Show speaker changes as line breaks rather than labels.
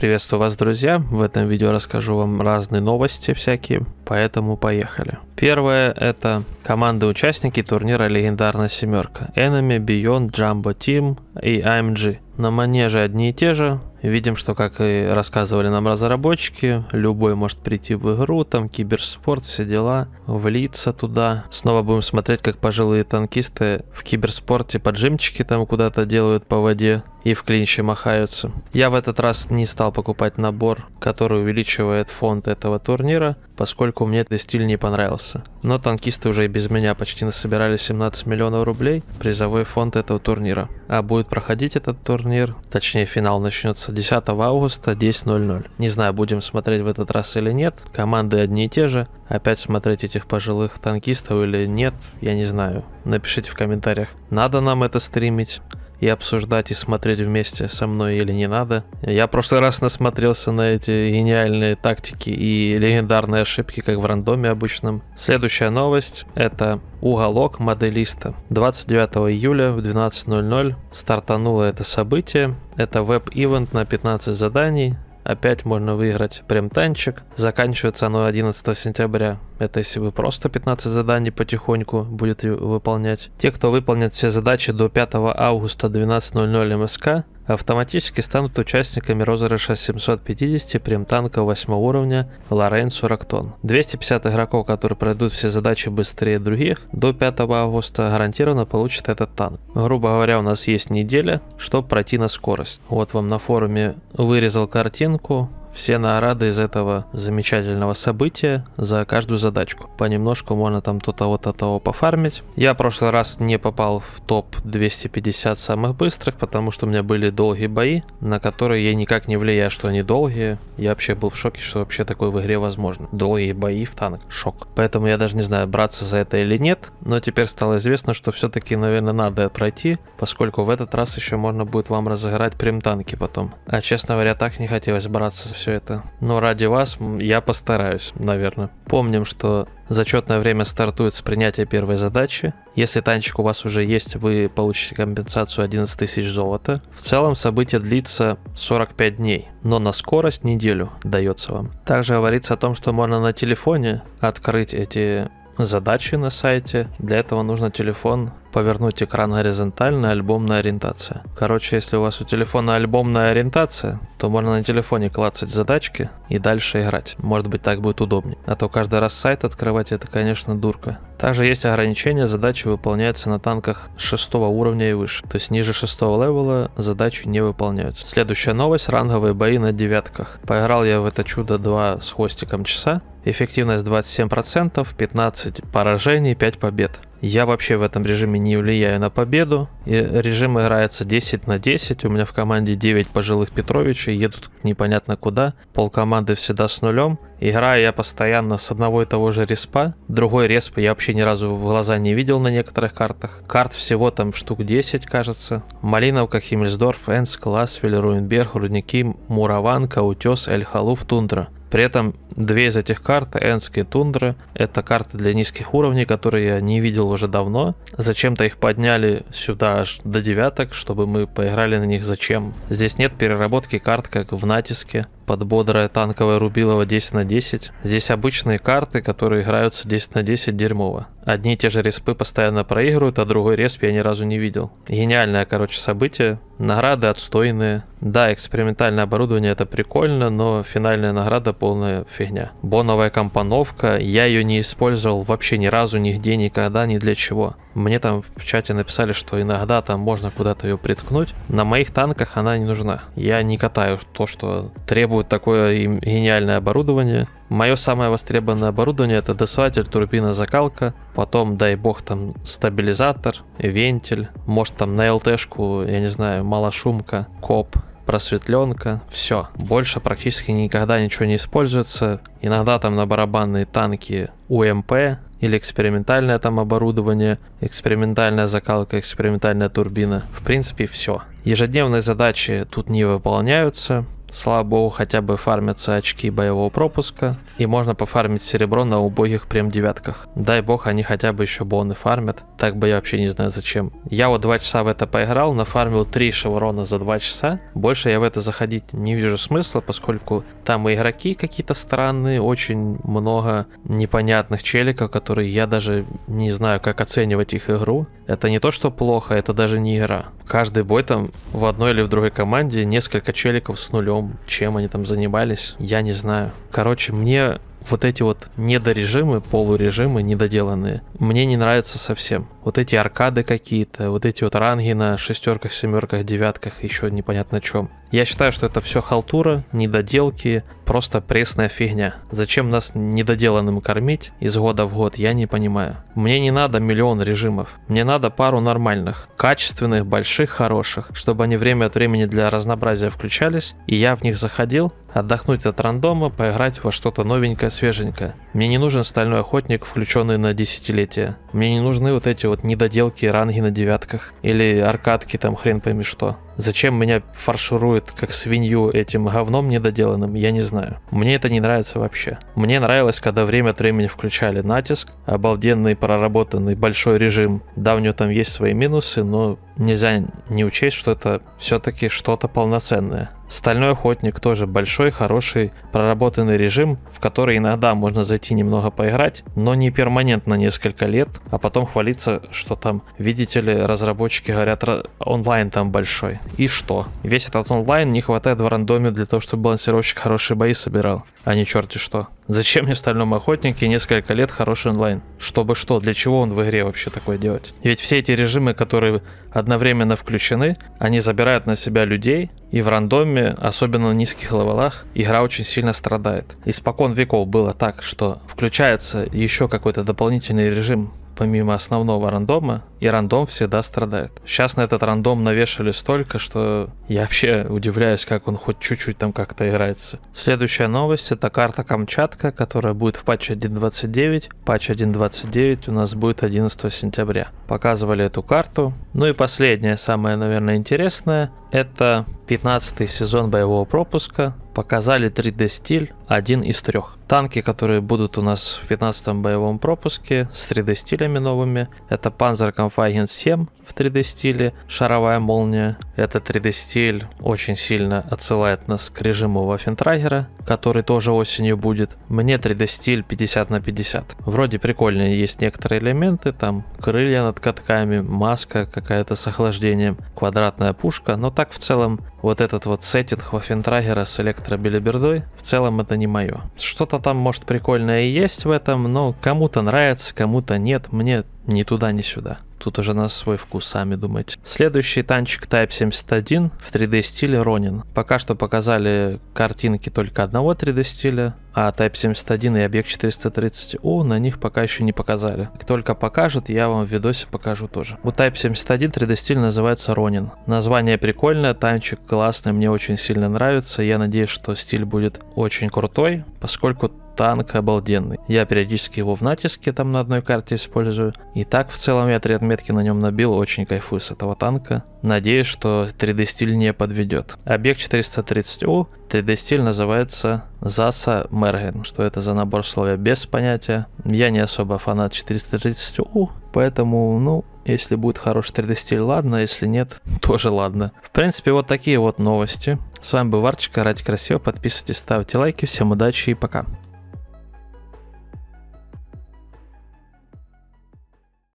Приветствую вас, друзья! В этом видео расскажу вам разные новости всякие, поэтому поехали. Первое – это команды-участники турнира «Легендарная семерка» Enemy, Beyond, Jumbo Team и AMG. На манеже одни и те же, Видим, что, как и рассказывали нам разработчики, любой может прийти в игру, там киберспорт, все дела, влиться туда. Снова будем смотреть, как пожилые танкисты в киберспорте поджимчики там куда-то делают по воде и в клинче махаются. Я в этот раз не стал покупать набор, который увеличивает фонд этого турнира, поскольку мне этот стиль не понравился. Но танкисты уже и без меня почти насобирали 17 миллионов рублей призовой фонд этого турнира. А будет проходить этот турнир, точнее финал начнется начнется 10 августа 10.00. Не знаю, будем смотреть в этот раз или нет. Команды одни и те же. Опять смотреть этих пожилых танкистов или нет, я не знаю. Напишите в комментариях, надо нам это стримить и обсуждать и смотреть вместе со мной или не надо. Я в прошлый раз насмотрелся на эти гениальные тактики и легендарные ошибки, как в рандоме обычном. Следующая новость — это уголок моделиста. 29 июля в 12.00 стартануло это событие. Это веб-ивент на 15 заданий, Опять можно выиграть прем-танчик. Заканчивается оно 11 сентября. Это если вы просто 15 заданий потихоньку будете выполнять. Те, кто выполнит все задачи до 5 августа 12.00 МСК, автоматически станут участниками розыгрыша 750 примтанка 8 уровня Лорен тонн. 250 игроков, которые пройдут все задачи быстрее других, до 5 августа гарантированно получат этот танк. Грубо говоря, у нас есть неделя, чтобы пройти на скорость. Вот вам на форуме вырезал картинку, все на рады из этого замечательного события за каждую задачку. Понемножку можно там то то вот то того пофармить. Я в прошлый раз не попал в топ 250 самых быстрых, потому что у меня были долгие бои, на которые я никак не влияю, что они долгие. Я вообще был в шоке, что вообще такое в игре возможно. Долгие бои в танк. Шок. Поэтому я даже не знаю, браться за это или нет, но теперь стало известно, что все-таки, наверное, надо пройти, поскольку в этот раз еще можно будет вам разыграть прем танки потом. А честно говоря, так не хотелось браться все это. Но ради вас я постараюсь, наверное. Помним, что зачетное время стартует с принятия первой задачи. Если танчик у вас уже есть, вы получите компенсацию 11 тысяч золота. В целом событие длится 45 дней, но на скорость неделю дается вам. Также говорится о том, что можно на телефоне открыть эти задачи на сайте. Для этого нужно телефон повернуть экран горизонтально, альбомная ориентация. Короче, если у вас у телефона альбомная ориентация, то можно на телефоне клацать задачки и дальше играть. Может быть, так будет удобнее. А то каждый раз сайт открывать, это, конечно, дурка. Также есть ограничения, задачи выполняются на танках 6 уровня и выше. То есть ниже 6 левела задачи не выполняются. Следующая новость, ранговые бои на девятках. Поиграл я в это чудо 2 с хвостиком часа. Эффективность 27%, 15 поражений, 5 побед. Я вообще в этом режиме не влияю на победу. И режим играется 10 на 10. У меня в команде 9 пожилых Петровичей, едут непонятно куда. Пол команды всегда с нулем. Играю я постоянно с одного и того же респа. Другой респ я вообще ни разу в глаза не видел на некоторых картах. Карт всего там штук 10, кажется. Малиновка, Химмельсдорф, Энс, Классвель, Руинберг, Рудники, Мураванка, Утес, Эль-Халуф, Тундра. При этом две из этих карт, Энские тундры, это карты для низких уровней, которые я не видел уже давно. Зачем-то их подняли сюда аж до девяток, чтобы мы поиграли на них зачем. Здесь нет переработки карт, как в натиске под бодрое танковое рубилово 10 на 10. Здесь обычные карты, которые играются 10 на 10 дерьмово. Одни и те же респы постоянно проигрывают, а другой респ я ни разу не видел. Гениальное, короче, событие. Награды отстойные. Да, экспериментальное оборудование это прикольно, но финальная награда полная фигня. Боновая компоновка, я ее не использовал вообще ни разу, нигде, никогда, ни для чего. Мне там в чате написали, что иногда там можно куда-то ее приткнуть. На моих танках она не нужна. Я не катаю то, что требует такое гениальное оборудование. Мое самое востребованное оборудование это досватель, турбина, закалка, потом, дай бог, там стабилизатор, вентиль, может там на ЛТшку, я не знаю, малошумка, коп, просветленка, все. Больше практически никогда ничего не используется. Иногда там на барабанные танки УМП, или экспериментальное там оборудование, экспериментальная закалка, экспериментальная турбина. В принципе, все. Ежедневные задачи тут не выполняются, Слава богу, хотя бы фармятся очки боевого пропуска, и можно пофармить серебро на убогих прем девятках. Дай бог, они хотя бы еще боны фармят, так бы я вообще не знаю зачем. Я вот 2 часа в это поиграл, нафармил 3 шеврона за 2 часа, больше я в это заходить не вижу смысла, поскольку там и игроки какие-то странные, очень много непонятных челиков, которые я даже не знаю, как оценивать их игру. Это не то, что плохо, это даже не игра. Каждый бой там в одной или в другой команде несколько челиков с нулем. Чем они там занимались, я не знаю. Короче, мне вот эти вот недорежимы, полурежимы недоделанные, мне не нравятся совсем вот эти аркады какие-то, вот эти вот ранги на шестерках, семерках, девятках, еще непонятно чем. Я считаю, что это все халтура, недоделки, просто пресная фигня. Зачем нас недоделанным кормить из года в год, я не понимаю. Мне не надо миллион режимов, мне надо пару нормальных, качественных, больших, хороших, чтобы они время от времени для разнообразия включались, и я в них заходил, отдохнуть от рандома, поиграть во что-то новенькое, свеженькое. Мне не нужен стальной охотник, включенный на десятилетие. Мне не нужны вот эти вот недоделки ранги на девятках. Или аркадки там хрен пойми что. Зачем меня фаршируют как свинью этим говном недоделанным, я не знаю. Мне это не нравится вообще. Мне нравилось, когда время от времени включали натиск, обалденный проработанный большой режим. Да, у него там есть свои минусы, но нельзя не учесть, что это все-таки что-то полноценное. Стальной охотник тоже большой, хороший, проработанный режим, в который иногда можно зайти немного поиграть, но не перманентно несколько лет, а потом хвалиться, что там, видите ли, разработчики говорят, онлайн там большой. И что? Весь этот онлайн не хватает в рандоме для того, чтобы балансировщик хорошие бои собирал, а не черти что. Зачем мне в Стальном Охотнике несколько лет хороший онлайн? Чтобы что? Для чего он в игре вообще такое делать? Ведь все эти режимы, которые одновременно включены, они забирают на себя людей, и в рандоме, особенно на низких левелах, игра очень сильно страдает. Испокон веков было так, что включается еще какой-то дополнительный режим помимо основного рандома, и рандом всегда страдает. Сейчас на этот рандом навешали столько, что я вообще удивляюсь, как он хоть чуть-чуть там как-то играется. Следующая новость — это карта Камчатка, которая будет в патче 1.29. Патч 1.29 у нас будет 11 сентября. Показывали эту карту. Ну и последнее, самое, наверное, интересное — это 15 сезон боевого пропуска. Показали 3D стиль, один из трех. Танки, которые будут у нас в 15 боевом пропуске с 3D стилями новыми, это Panzerkampfwagen 7 в 3D стиле, шаровая молния. Это 3D стиль очень сильно отсылает нас к режиму Вафентрагера, который тоже осенью будет. Мне 3D стиль 50 на 50. Вроде прикольные есть некоторые элементы, там крылья над катками, маска какая-то с охлаждением, квадратная пушка, но так в целом вот этот вот сеттинг Вафентрагера с электробилибердой, в целом это не мое. Что-то там может прикольное и есть в этом, но кому-то нравится, кому-то нет, мне ни туда, ни сюда. Тут уже на свой вкус сами думать. Следующий танчик Type 71 в 3D стиле Ronin. Пока что показали картинки только одного 3D стиля, а Type 71 и Объект 430U на них пока еще не показали. Как только покажут, я вам в видосе покажу тоже. У Type 71 3D стиль называется Ronin. Название прикольное, танчик классный, мне очень сильно нравится. Я надеюсь, что стиль будет очень крутой, поскольку танк обалденный. Я периодически его в натиске там на одной карте использую. И так в целом я три отметки на нем набил, очень кайфую с этого танка. Надеюсь, что 3D стиль не подведет. Объект 430 u 3D стиль называется Заса Мерген. Что это за набор слов, без понятия. Я не особо фанат 430U, поэтому, ну, если будет хороший 3D стиль, ладно, если нет, тоже ладно. В принципе, вот такие вот новости. С вами был Варчик, ради красиво, подписывайтесь, ставьте лайки, всем удачи и пока.